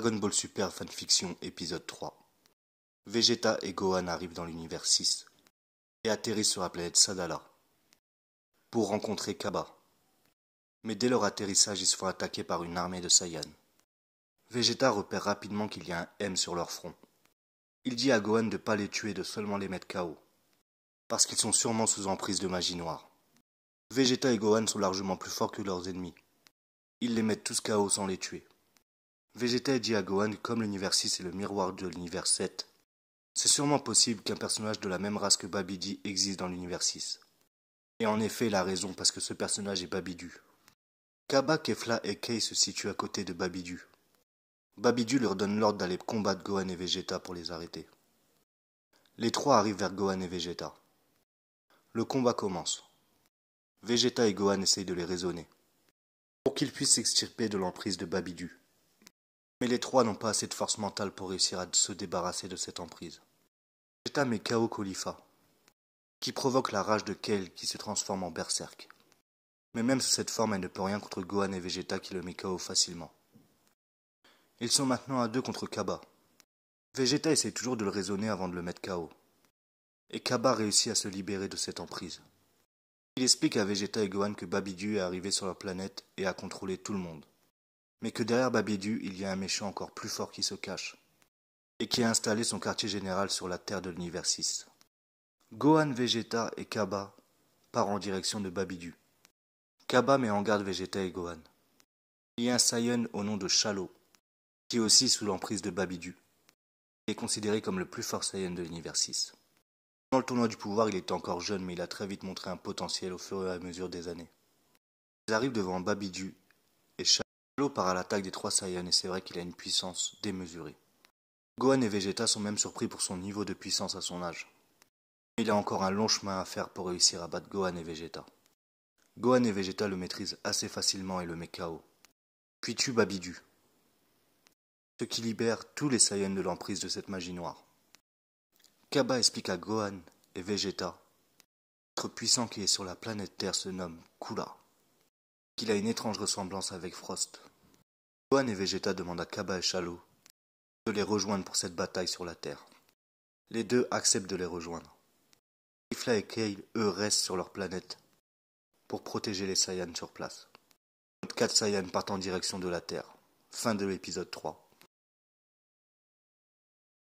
Dragon Ball Super Fanfiction épisode 3. Vegeta et Gohan arrivent dans l'univers 6 et atterrissent sur la planète Sadala pour rencontrer Kaba. Mais dès leur atterrissage, ils se font attaquer par une armée de Saiyans. Vegeta repère rapidement qu'il y a un M sur leur front. Il dit à Gohan de ne pas les tuer, de seulement les mettre KO, parce qu'ils sont sûrement sous emprise de magie noire. Vegeta et Gohan sont largement plus forts que leurs ennemis. Ils les mettent tous KO sans les tuer. Vegeta dit à Gohan comme l'univers 6 est le miroir de l'univers 7, c'est sûrement possible qu'un personnage de la même race que Babidi existe dans l'univers 6. Et en effet, la raison parce que ce personnage est Babidu. Kaba, Kefla et Kei se situent à côté de Babidu. Babidu leur donne l'ordre d'aller combattre Gohan et Vegeta pour les arrêter. Les trois arrivent vers Gohan et Vegeta. Le combat commence. Vegeta et Gohan essayent de les raisonner, pour qu'ils puissent s'extirper de l'emprise de Babidu. Mais les trois n'ont pas assez de force mentale pour réussir à se débarrasser de cette emprise. Vegeta met KO Khalifa, qui provoque la rage de Kel qui se transforme en berserk. Mais même sous cette forme, elle ne peut rien contre Gohan et Vegeta qui le met KO facilement. Ils sont maintenant à deux contre Kaba. Vegeta essaie toujours de le raisonner avant de le mettre KO. Et Kaba réussit à se libérer de cette emprise. Il explique à Vegeta et Gohan que Babidu est arrivé sur leur planète et a contrôlé tout le monde mais que derrière Babidu, il y a un méchant encore plus fort qui se cache, et qui a installé son quartier général sur la terre de l'univers 6. Gohan, Vegeta et Kaba partent en direction de Babidu. Kaba met en garde Vegeta et Gohan. Il y a un Saiyan au nom de Shalo, qui est aussi sous l'emprise de Babidu, est considéré comme le plus fort Saiyan de l'univers 6. Dans le tournoi du pouvoir, il est encore jeune, mais il a très vite montré un potentiel au fur et à mesure des années. Ils arrivent devant Babidu par part à l'attaque des trois Saiyans et c'est vrai qu'il a une puissance démesurée. Gohan et Vegeta sont même surpris pour son niveau de puissance à son âge. Il a encore un long chemin à faire pour réussir à battre Gohan et Vegeta. Gohan et Vegeta le maîtrisent assez facilement et le met KO. Puis tue Babidu, ce qui libère tous les Saiyans de l'emprise de cette magie noire. Kaba explique à Gohan et Vegeta, l'être puissant qui est sur la planète Terre se nomme Kula qu'il a une étrange ressemblance avec Frost. Gohan et Vegeta demandent à Kaba et Shalo de les rejoindre pour cette bataille sur la Terre. Les deux acceptent de les rejoindre. Ifla et Kale, eux, restent sur leur planète pour protéger les Saiyans sur place. Quatre Saiyans partent en direction de la Terre. Fin de l'épisode 3.